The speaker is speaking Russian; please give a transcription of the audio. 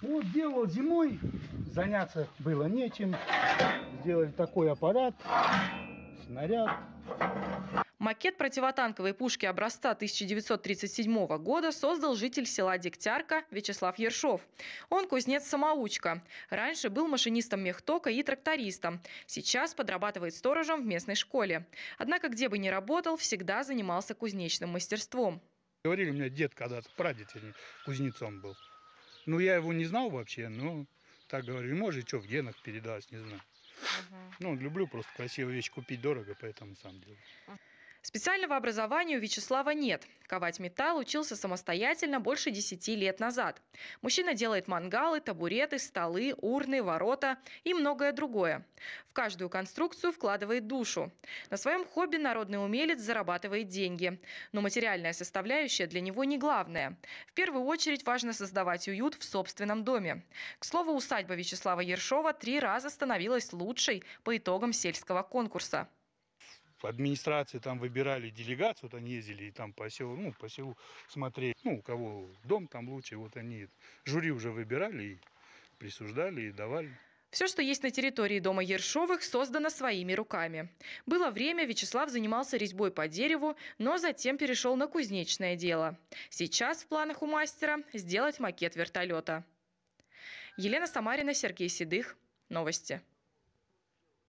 Вот делал зимой, заняться было нечем. Сделали такой аппарат, снаряд. Макет противотанковой пушки образца 1937 года создал житель села Дегтярка Вячеслав Ершов. Он кузнец-самоучка. Раньше был машинистом мехтока и трактористом. Сейчас подрабатывает сторожем в местной школе. Однако где бы ни работал, всегда занимался кузнечным мастерством. Говорили мне дед когда-то, прадед кузнецом был. Ну, я его не знал вообще, но так говорю, может, что в генах передалось, не знаю. Угу. Ну, люблю просто красивую вещь купить дорого, поэтому сам делаю. Специального образования у Вячеслава нет. Ковать металл учился самостоятельно больше 10 лет назад. Мужчина делает мангалы, табуреты, столы, урны, ворота и многое другое. В каждую конструкцию вкладывает душу. На своем хобби народный умелец зарабатывает деньги. Но материальная составляющая для него не главная. В первую очередь важно создавать уют в собственном доме. К слову, усадьба Вячеслава Ершова три раза становилась лучшей по итогам сельского конкурса в администрации там выбирали делегацию, вот они ездили и там по селу, ну, по селу смотрели, ну, у кого дом там лучше, вот они жюри уже выбирали и присуждали и давали. Все, что есть на территории дома Ершовых, создано своими руками. Было время, Вячеслав занимался резьбой по дереву, но затем перешел на кузнечное дело. Сейчас в планах у мастера сделать макет вертолета. Елена Самарина, Сергей Седых. Новости.